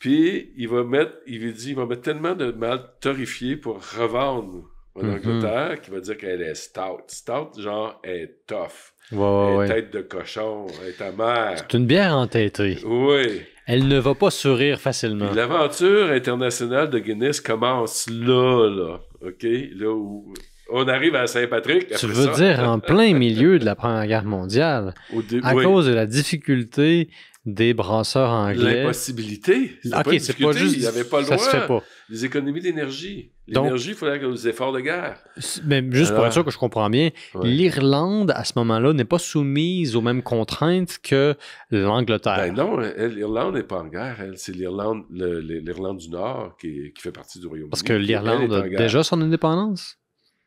Puis, il va mettre, il lui dit, il va mettre tellement de mal torréfié pour revendre en mhm. Angleterre qu'il va dire qu'elle est stout. Stout, genre, elle est tough. elle est tête de cochon, elle est amère. C'est une bière entêtée. Oui. Elle ne va pas sourire facilement. L'aventure internationale de Guinness commence là, là. OK? Là où on arrive à Saint-Patrick. Tu veux dire en plein milieu de la Première Guerre mondiale, à cause de la difficulté des brasseurs anglais. L'impossibilité. Ok, c'est pas juste. Il avait pas le droit. Ça se fait pas. Les économies d'énergie. L'énergie, il fallait que les efforts de guerre. Mais juste pour être sûr que je comprends bien, l'Irlande, à ce moment-là, n'est pas soumise aux mêmes contraintes que l'Angleterre. Ben non, l'Irlande n'est pas en guerre. c'est l'Irlande, du Nord qui, qui, fait partie du Royaume-Uni. Parce que l'Irlande a déjà son indépendance?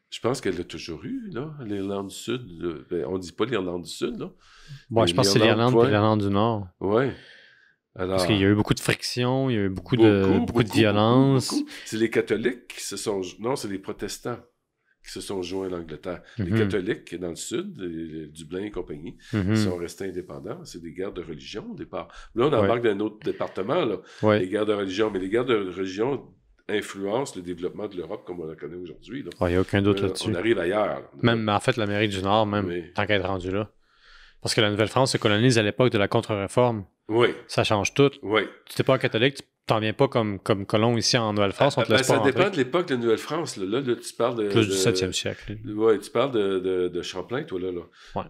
Je pense qu'elle l'a toujours eu, là, l'Irlande du Sud. Ben, on ne dit pas l'Irlande du Sud, là. je pense que c'est l'Irlande et l'Irlande du Nord. Oui. Parce qu'il y a eu beaucoup de frictions, il y a eu beaucoup, de, beaucoup, de violence. C'est les catholiques qui se sont... Non, c'est les protestants qui se sont joints à l'Angleterre. Les mhm. catholiques dans le sud, Dublin et compagnie, mhm. sont restés indépendants. C'est des guerres de religion au départ. Là, on embarque dans autre département, les guerres de religion. Mais les guerres de religion influence le développement de l'Europe comme on la connaît aujourd'hui. Il n'y a aucun doute euh, là-dessus. On arrive ailleurs. Même, en fait, l'Amérique du Nord, même, tant qu'à être rendu là. Parce que la Nouvelle-France se colonise à l'époque de la contre-réforme. Oui. Ça change tout. Oui. Tu n'es pas catholique, T'en viens pas comme, colon ici en Nouvelle-France, on te ah, ben, Ça dépend de l'époque de Nouvelle-France. Là, tu parles de. Plus du 7e siècle. Oui, tu parles de, de, Champlain, toi, là.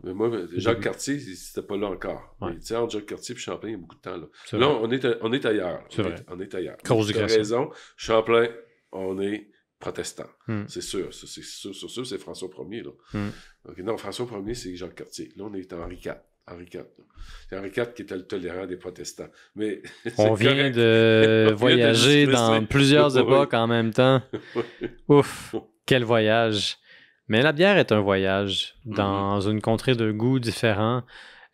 Mais moi, ben, Jacques Cartier, c'était pas là encore. entre Jacques Cartier et Champlain, il y a beaucoup de temps, là. Là, on est, on est ailleurs. C'est vrai. on est ailleurs. Cause tu raison. Champlain, on est protestant. Hmm. C'est sûr. C'est sûr, c'est c'est François Ier, là. Hmm. non, François Ier, c'est Jacques Cartier. Là, on est Henri IV. Henri IV. C'est Henri IV qui était le tolérant des protestants. Mais on vient de voyager dans plusieurs époques en même temps. Ouf, quel voyage. Mais la bière est un voyage dans mhm. une contrée de goûts différents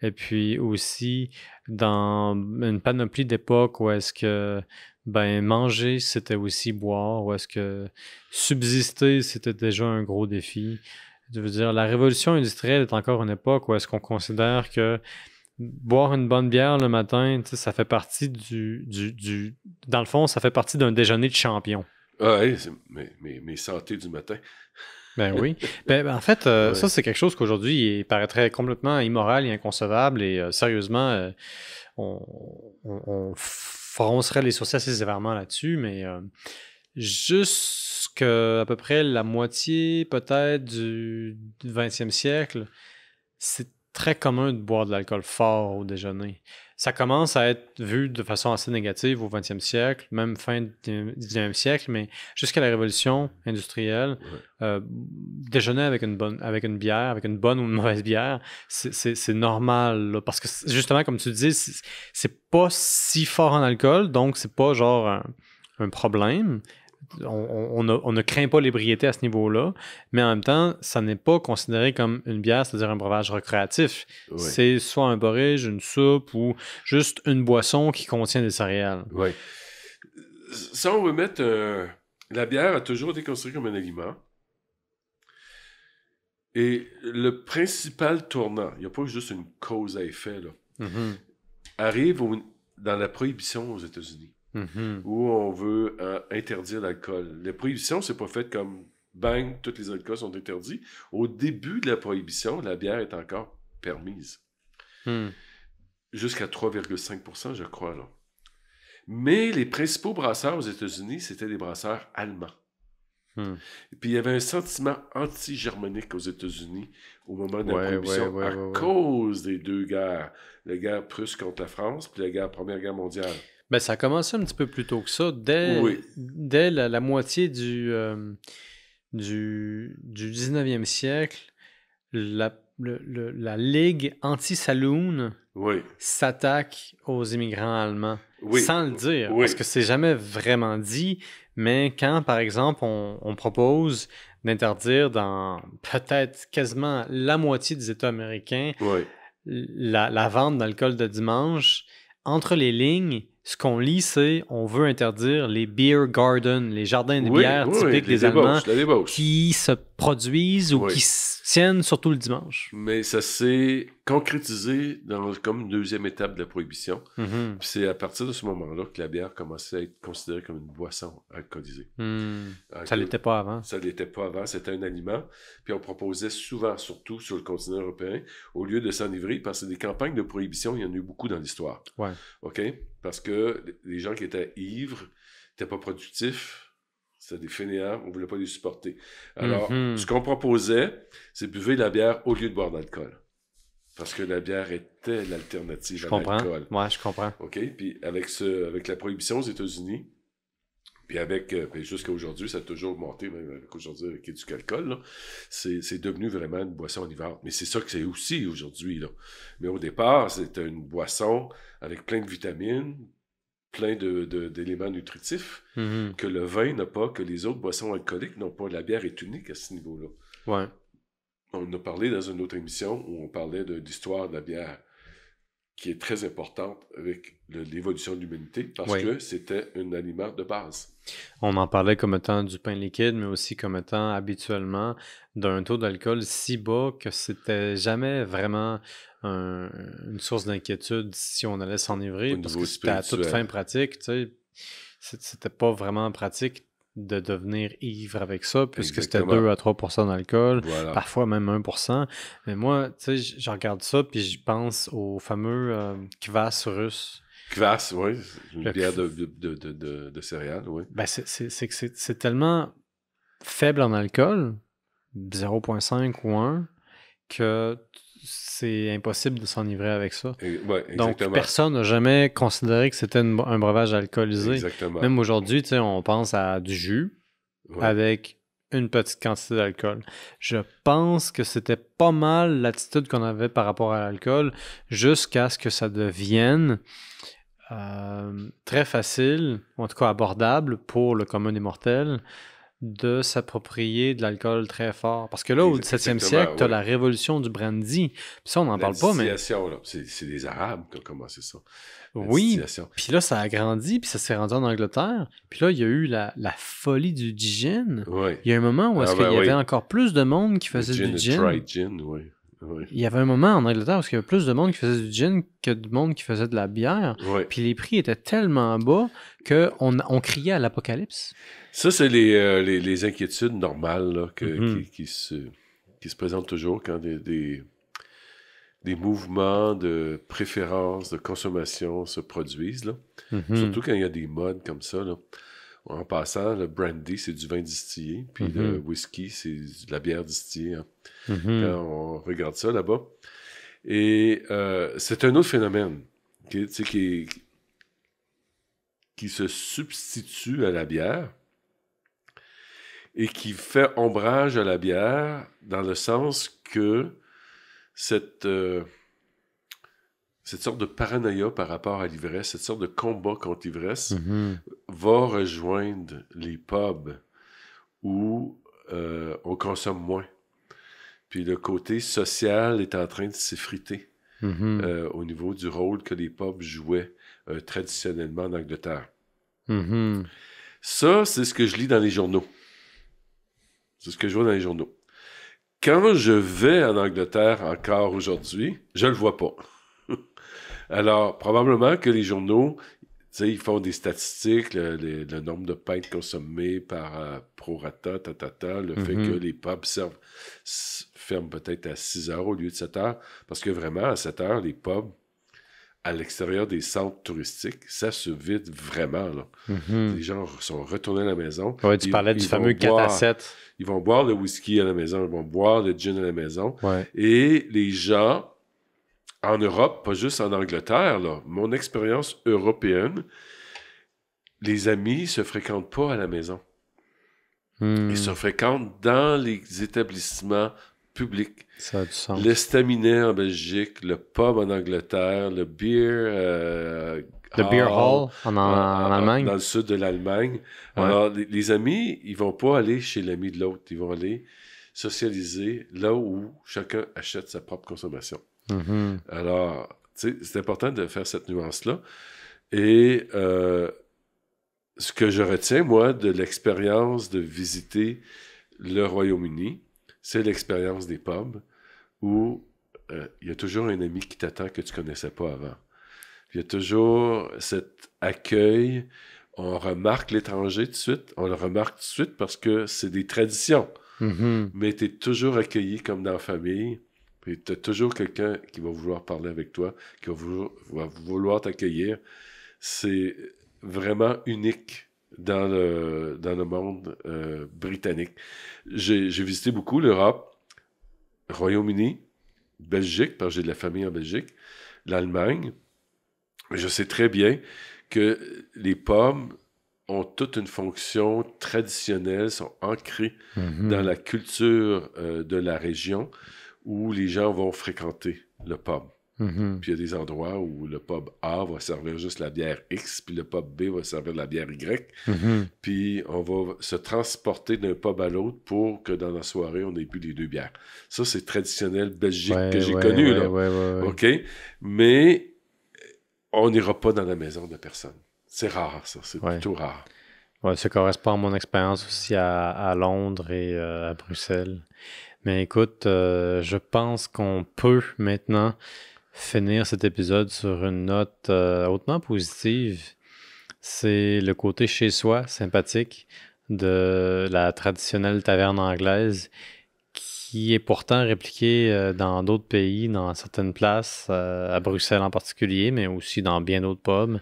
et puis aussi dans une panoplie d'époques où est-ce que ben manger c'était aussi boire, ou est-ce que subsister c'était déjà un gros défi. Je veux dire, la révolution industrielle est encore une époque où est-ce qu'on considère que boire une bonne bière le matin, ça fait partie du, du, du, Dans le fond, ça fait partie d'un déjeuner de champion. Ah oui, c'est mes, santé du matin. Ben oui. Ben, ben, en fait, euh, ça, c'est quelque chose qu'aujourd'hui, il paraîtrait complètement immoral et inconcevable. Et euh, sérieusement, euh, on, on, on, froncerait les sourcils assez sévèrement là-dessus. Mais jusqu'à à peu près la moitié peut-être du 20e siècle, c'est très commun de boire de l'alcool fort au déjeuner. Ça commence à être vu de façon assez négative au 20e siècle, même fin du 19e siècle, mais jusqu'à la révolution industrielle, euh, déjeuner avec une, bonne, avec une bière, avec une bonne ou une mauvaise bière, c'est normal. parce que justement, comme tu dis, c'est pas si fort en alcool, donc c'est pas genre un problème on, ne craint pas l'ébriété à ce niveau-là, mais en même temps, ça n'est pas considéré comme une bière, c'est-à-dire un breuvage recréatif. C'est soit un borige, une soupe ou juste une boisson qui contient des céréales. Oui. Ça, on euh, la bière a toujours été construite comme un aliment. Et le principal tournant, il n'y a pas juste une cause à effet, mm-hmm. arrive dans la prohibition aux États-Unis. Mm-hmm. où on veut euh, interdire l'alcool. La prohibition, c'est pas fait comme bang, tous les alcools sont interdits. Au début de la prohibition, la bière est encore permise. Hmm. Jusqu'à 3,5 je crois. Là. Mais les principaux brasseurs aux États-Unis, c'était des brasseurs allemands. Hmm. puis il y avait un sentiment anti-germanique aux États-Unis au moment de la prohibition à cause des deux guerres, la guerre prusse contre la France puis la guerre, Première Guerre mondiale. Ben, ça a commencé un petit peu plus tôt que ça, dès, dès la, moitié du, euh, du, du 19e siècle. La, la ligue anti-saloon s'attaque aux immigrants allemands. Sans le dire, parce que c'est jamais vraiment dit, mais quand, par exemple, on, on propose d'interdire dans peut-être quasiment la moitié des États américains la, la vente d'alcool de dimanche, entre les lignes, ce qu'on lit, c'est on veut interdire les beer gardens, les jardins de bière typiques des Allemands, qui se produisent ou qui Sienne, surtout le dimanche. Mais ça s'est concrétisé dans, comme une deuxième étape de la prohibition. Mm-hmm. C'est à partir de ce moment-là que la bière commençait à être considérée comme une boisson alcoolisée. Mm. Ah, ça ne l'était pas avant. Ça ne l'était pas avant, c'était un aliment. Puis on proposait souvent, surtout sur le continent européen, au lieu de s'enivrer, parce que des campagnes de prohibition, il y en a eu beaucoup dans l'histoire. Ouais. OK? Parce que les gens qui étaient ivres n'étaient pas productifs c'est des fainéants, on ne voulait pas les supporter. Mhm. Alors, ce qu'on proposait, c'est buver de la bière au lieu de boire de l'alcool. Parce que la bière était l'alternative à l'alcool. Ouais, je comprends. OK? Puis avec, ce, avec la prohibition aux États-Unis, puis avec, euh, jusqu'à aujourd'hui, ça a toujours monté, même avec aujourd'hui, avec calcool, c'est devenu vraiment une boisson hiver. Mais c'est ça que c'est aussi aujourd'hui. Mais au départ, c'était une boisson avec plein de vitamines, plein d'éléments de, nutritifs mhm. que le vin n'a pas, que les autres boissons alcooliques n'ont pas. La bière est unique à ce niveau-là. Ouais. On a parlé dans une autre émission où on parlait de l'histoire de la bière qui est très importante avec l'évolution de l'humanité parce que c'était un aliment de base. On en parlait comme étant du pain liquide, mais aussi comme étant habituellement d'un taux d'alcool si bas que c'était jamais vraiment une source d'inquiétude si on allait s'enivrer parce que c'était à toute fin pratique. Tu sais, c'était pas vraiment pratique de devenir ivre avec ça, puisque c'était 2 à 3 d'alcool, parfois même 1 Mais moi, tu sais, je regarde ça, puis je pense au fameux euh, Kvas russe. Kvas, oui, une bière de, céréales, oui. Ben c'est tellement faible en alcool, 0,5 ou 1, que c'est impossible de s'enivrer avec ça. Donc, personne n'a jamais considéré que c'était un breuvage alcoolisé. Même aujourd'hui, on pense à du jus avec une petite quantité d'alcool. Je pense que c'était pas mal l'attitude qu'on avait par rapport à l'alcool jusqu'à ce que ça devienne euh, très facile, en tout cas abordable pour le commun des mortels, de s'approprier de l'alcool très fort. Parce que là, au 17e siècle, tu as la révolution du brandy. Puis ça, on n'en parle pas, mais. C'est les Arabes qui ont commencé ça. oui. Puis là, ça a grandi, puis ça s'est rendu en Angleterre. Puis là, il y a eu la, la folie du gin. Il y a un moment où est-ce ah, qu'il y ben avait encore plus de monde qui faisait gin du gin. Dry gin, oui. Il y avait un moment en Angleterre où il y avait plus de monde qui faisait du gin que de monde qui faisait de la bière. Puis les prix étaient tellement bas qu'on on criait à l'apocalypse. Ça, c'est les, euh, inquiétudes normales mm-hmm. qui, se, qui présentent toujours quand des, des, mouvements de préférence, de consommation se produisent. Mm-hmm. Surtout quand il y a des modes comme ça. En passant, le brandy, c'est du vin distillé, puis le mm-hmm. whisky, c'est de la bière distillée. Hein. Mhm. on regarde ça là-bas. Et euh, c'est un autre phénomène qui, qui, se substitue à la bière et qui fait ombrage à la bière dans le sens que cette, euh, cette sorte de paranoïa par rapport à l'ivresse, cette sorte de combat contre l'ivresse, mhm. va rejoindre les pubs où euh, on consomme moins. Puis le côté social est en train de s'effriter mhm. euh, au niveau du rôle que les pubs jouaient euh, traditionnellement en Angleterre. Mhm. Ça, c'est ce que je lis dans les journaux. C'est ce que je vois dans les journaux. Quand je vais en Angleterre encore aujourd'hui, je le vois pas. Alors, probablement que les journaux, ils font des statistiques, le, nombre de pintes consommées par euh, prorata, tatata, le fait mhm. que les pubs ferment peut-être à 6 heures au lieu de 7 heures, parce que vraiment, à 7 heures, les pubs à l'extérieur des centres touristiques, ça se vide vraiment. Mhm. Les gens sont retournés à la maison. tu parlais du fameux 4 à 7. Ils vont boire le whisky à la maison, ils vont boire le gin à la maison. Et les gens en Europe, pas juste en Angleterre, là, mon expérience européenne, les amis se fréquentent pas à la maison. Hmm. Ils se fréquentent dans les établissements publics. Ça a du sens. Le en Belgique, le pub en Angleterre, le beer... Euh, hall en, Allemagne. Dans le sud de l'Allemagne. Alors, les, amis, ils vont pas aller chez l'ami de l'autre. Ils vont aller socialiser là où chacun achète sa propre consommation. Mm-hmm. Alors, c'est important de faire cette nuance-là. Et euh, ce que je retiens, moi, de l'expérience de visiter le Royaume-Uni, c'est l'expérience des pubs où euh, il y a toujours un ami qui t'attend que tu ne connaissais pas avant. Il y a toujours cet accueil. On remarque l'étranger tout de suite. On le remarque tout de suite parce que c'est des traditions. Mm-hmm. Mais tu es toujours accueilli comme dans la famille et tu as toujours quelqu'un qui va vouloir parler avec toi, qui va vouloir, t'accueillir. C'est vraiment unique dans le, dans le monde euh, britannique. J'ai visité beaucoup l'Europe, Royaume-Uni, Belgique, parce que j'ai de la famille en Belgique, l'Allemagne. Je sais très bien que les pommes ont toute une fonction traditionnelle, sont ancrées mm-hmm. dans la culture euh, de la région où les gens vont fréquenter le pub. Mm-hmm. Puis il y a des endroits où le pub A va servir juste la bière X, puis le pub B va servir la bière Y. Mm-hmm. Puis on va se transporter d'un pub à l'autre pour que dans la soirée, on ait bu les deux bières. Ça, c'est traditionnel Belgique que j'ai connu. OK? Mais euh, on n'ira pas dans la maison de personne. C'est rare, ça. C'est plutôt rare. ça correspond à mon expérience aussi à, Londres et euh, à Bruxelles. Mais écoute, euh, je pense qu'on peut maintenant finir cet épisode sur une note euh, hautement positive. C'est le côté chez soi sympathique de la traditionnelle taverne anglaise qui est pourtant répliquée euh, dans d'autres pays, dans certaines places, à Bruxelles en particulier, mais aussi dans bien d'autres pommes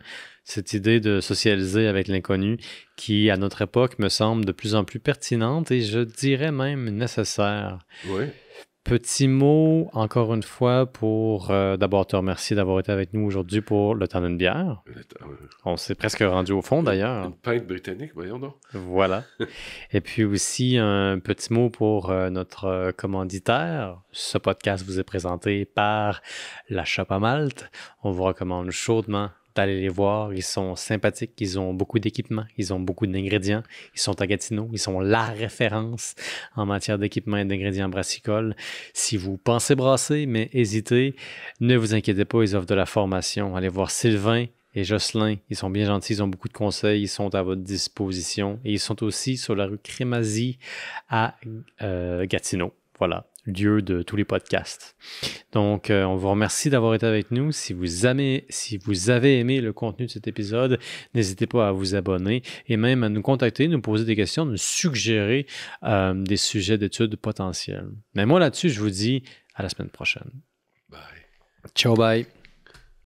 cette idée de socialiser avec l'inconnu qui, à notre époque, me semble de plus en plus pertinente et je dirais même nécessaire. Oui. Petit mot, encore une fois, pour euh, d'abord te remercier d'avoir été avec nous aujourd'hui pour le temps d'une bière. On s'est presque rendu au fond d'ailleurs. Une pinte britannique, voyons donc. Voilà. Et puis aussi, un petit mot pour euh, notre euh, commanditaire. Ce podcast vous est présenté par La Chope à Malte. On vous recommande chaudement d'aller les voir. Ils sont sympathiques, ils ont beaucoup d'équipements, ils ont beaucoup d'ingrédients. Ils sont à Gatineau, ils sont la référence en matière d'équipement et d'ingrédients brassicoles. Si vous pensez brasser, mais hésitez, ne vous inquiétez pas, ils offrent de la formation. Allez voir Sylvain, et Jocelyn. Ils sont bien gentils, ils ont beaucoup de conseils, ils sont à votre disposition. Et ils sont aussi sur la rue Crémazie à euh, Gatineau. Voilà lieu de tous les podcasts. Donc, euh, on vous remercie d'avoir été avec nous. Si vous, aimez, si vous avez aimé le contenu de cet épisode, n'hésitez pas à vous abonner et même à nous contacter, nous poser des questions, nous suggérer euh, des sujets d'études potentiels. Mais moi, là-dessus, je vous dis à la semaine prochaine. Bye. Ciao, bye.